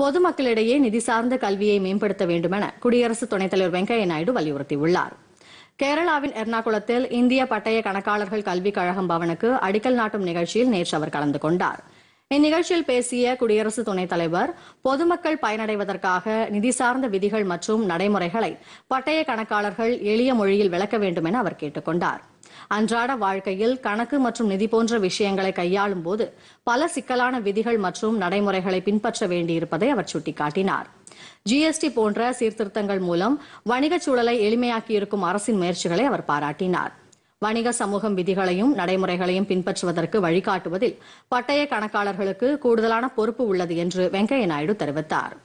பொதுமக்களிடையே நிதி சார்ந்த கல்வியை மேம்படுத்த வேண்டுமென குடியரசு துணைத் தலைவர் வெங்கையா நாயுடு வலியுறுத்தியுள்ளார் கேரளாவின் எர்ணாகுளத்தில் இந்திய பட்டய கணக்காளர்கள் கல்விக் கழகம் பவனுக்கு அடிக்கல் நாட்டும் நிகழ்ச்சியில் நேற்று அவர் கலந்து கொண்டார் இந்நிகழ்ச்சியில் பேசிய குடியரசு துணைத் தலைவர் பொதுமக்கள் பயனடைவதற்காக நிதி சார்ந்த விதிகள் மற்றும் நடைமுறைகளை பட்டய கணக்காளர்கள் எளிய மொழியில் விளக்க வேண்டும் என அவர் கேட்டுக் கொண்டாா் அன்றாட வாழ்க்கையில் கணக்கு மற்றும் நிதி போன்ற விஷயங்களை கையாளும் போது பல சிக்கலான விதிகள் மற்றும் நடைமுறைகளை பின்பற்ற வேண்டியிருப்பதை அவர் சுட்டிக்காட்டினார் ஜிஎஸ்டி போன்ற சீர்திருத்தங்கள் மூலம் வணிகச் சூழலை எளிமையாக்கியிருக்கும் அரசின் முயற்சிகளை அவர் பாராட்டினார் வணிக சமூகம் விதிகளையும் நடைமுறைகளையும் பின்பற்றுவதற்கு வழிகாட்டுவதில் பட்டய கணக்காளர்களுக்கு கூடுதலான பொறுப்பு உள்ளது என்று வெங்கையா நாயுடு தெரிவித்தாா்